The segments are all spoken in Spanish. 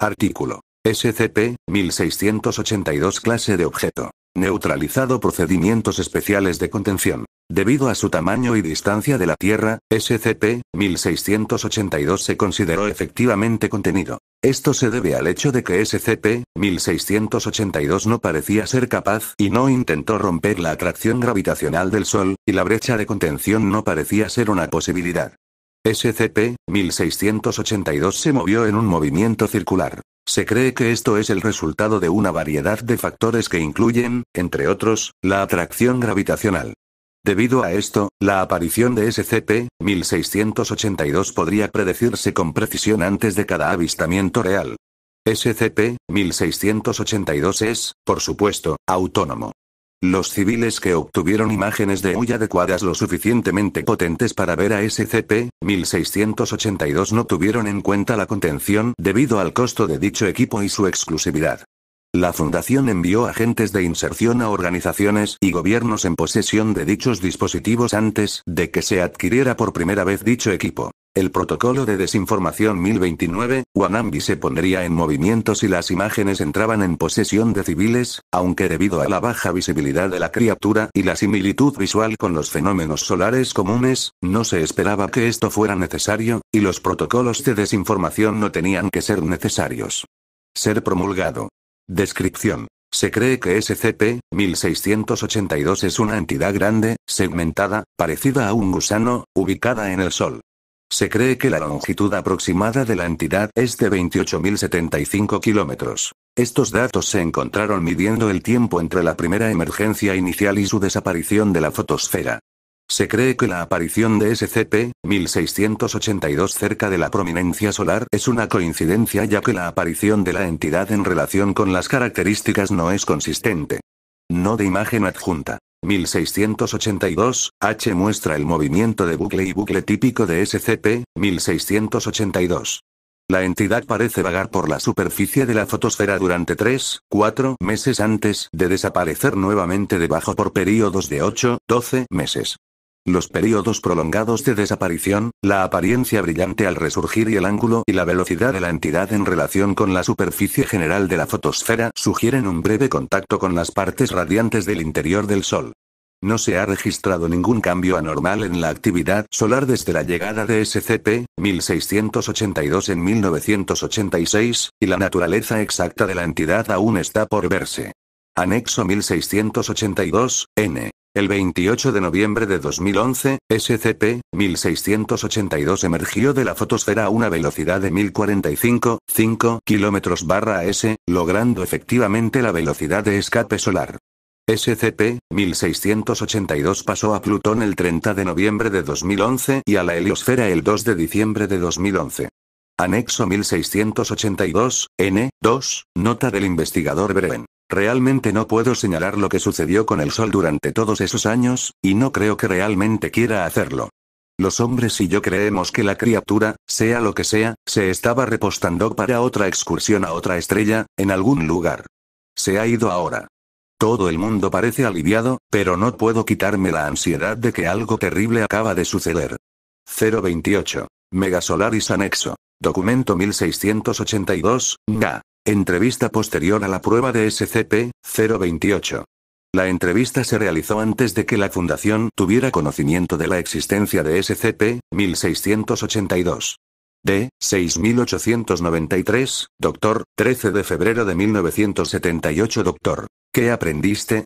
Artículo. SCP-1682 clase de objeto. Neutralizado procedimientos especiales de contención. Debido a su tamaño y distancia de la Tierra, SCP-1682 se consideró efectivamente contenido. Esto se debe al hecho de que SCP-1682 no parecía ser capaz y no intentó romper la atracción gravitacional del Sol, y la brecha de contención no parecía ser una posibilidad. SCP-1682 se movió en un movimiento circular. Se cree que esto es el resultado de una variedad de factores que incluyen, entre otros, la atracción gravitacional. Debido a esto, la aparición de SCP-1682 podría predecirse con precisión antes de cada avistamiento real. SCP-1682 es, por supuesto, autónomo. Los civiles que obtuvieron imágenes de muy adecuadas lo suficientemente potentes para ver a SCP-1682 no tuvieron en cuenta la contención debido al costo de dicho equipo y su exclusividad. La fundación envió agentes de inserción a organizaciones y gobiernos en posesión de dichos dispositivos antes de que se adquiriera por primera vez dicho equipo. El protocolo de desinformación 1029, Wanambi se pondría en movimiento si las imágenes entraban en posesión de civiles, aunque debido a la baja visibilidad de la criatura y la similitud visual con los fenómenos solares comunes, no se esperaba que esto fuera necesario, y los protocolos de desinformación no tenían que ser necesarios. Ser promulgado. Descripción. Se cree que SCP-1682 es una entidad grande, segmentada, parecida a un gusano, ubicada en el Sol. Se cree que la longitud aproximada de la entidad es de 28.075 kilómetros. Estos datos se encontraron midiendo el tiempo entre la primera emergencia inicial y su desaparición de la fotosfera. Se cree que la aparición de SCP-1682 cerca de la prominencia solar es una coincidencia ya que la aparición de la entidad en relación con las características no es consistente. No de imagen adjunta. 1682, H muestra el movimiento de bucle y bucle típico de SCP, 1682. La entidad parece vagar por la superficie de la fotosfera durante 3, 4 meses antes de desaparecer nuevamente debajo por periodos de 8, 12 meses. Los periodos prolongados de desaparición, la apariencia brillante al resurgir y el ángulo y la velocidad de la entidad en relación con la superficie general de la fotosfera sugieren un breve contacto con las partes radiantes del interior del Sol. No se ha registrado ningún cambio anormal en la actividad solar desde la llegada de SCP-1682 en 1986, y la naturaleza exacta de la entidad aún está por verse. Anexo 1682, N. El 28 de noviembre de 2011, SCP-1682 emergió de la fotosfera a una velocidad de 1045,5 km barra S, logrando efectivamente la velocidad de escape solar. SCP-1682 pasó a Plutón el 30 de noviembre de 2011 y a la heliosfera el 2 de diciembre de 2011. Anexo 1682, N, 2, nota del investigador Breven. Realmente no puedo señalar lo que sucedió con el sol durante todos esos años, y no creo que realmente quiera hacerlo. Los hombres y yo creemos que la criatura, sea lo que sea, se estaba repostando para otra excursión a otra estrella, en algún lugar. Se ha ido ahora. Todo el mundo parece aliviado, pero no puedo quitarme la ansiedad de que algo terrible acaba de suceder. 028. Megasolaris Anexo. Documento 1682, NA. Entrevista posterior a la prueba de SCP-028. La entrevista se realizó antes de que la Fundación tuviera conocimiento de la existencia de SCP-1682. D. 6893, Doctor, 13 de febrero de 1978 Doctor. ¿Qué aprendiste?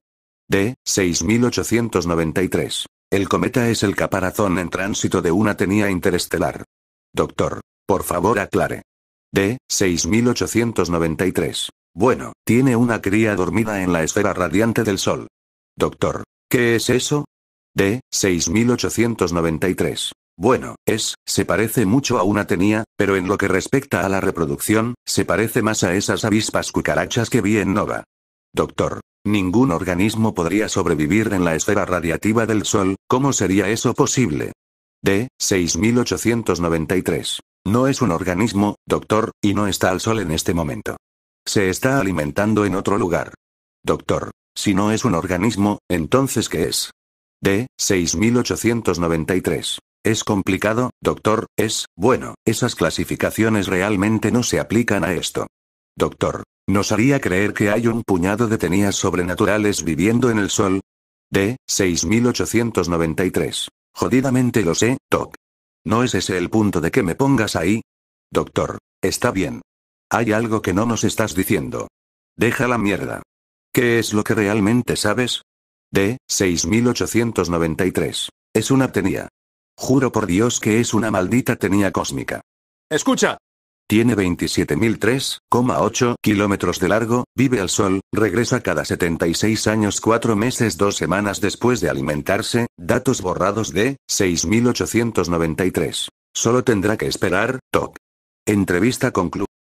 D. 6893. El cometa es el caparazón en tránsito de una tenía interestelar. Doctor, por favor aclare. D. 6893. Bueno, tiene una cría dormida en la esfera radiante del Sol. Doctor, ¿qué es eso? D. 6893. Bueno, es, se parece mucho a una tenía, pero en lo que respecta a la reproducción, se parece más a esas avispas cucarachas que vi en Nova. Doctor, ningún organismo podría sobrevivir en la esfera radiativa del Sol, ¿cómo sería eso posible? D. 6893. No es un organismo, doctor, y no está al sol en este momento. Se está alimentando en otro lugar. Doctor, si no es un organismo, entonces ¿qué es? D. 6893. Es complicado, doctor, es, bueno, esas clasificaciones realmente no se aplican a esto. Doctor, ¿nos haría creer que hay un puñado de tenías sobrenaturales viviendo en el sol? D. 6893. Jodidamente lo sé, Toc. ¿No es ese el punto de que me pongas ahí? Doctor, está bien. Hay algo que no nos estás diciendo. Deja la mierda. ¿Qué es lo que realmente sabes? D. 6893. Es una tenía. Juro por Dios que es una maldita tenía cósmica. Escucha, tiene 27.003,8 kilómetros de largo, vive al sol, regresa cada 76 años 4 meses 2 semanas después de alimentarse, datos borrados de 6.893. Solo tendrá que esperar, TOC. Entrevista concluida.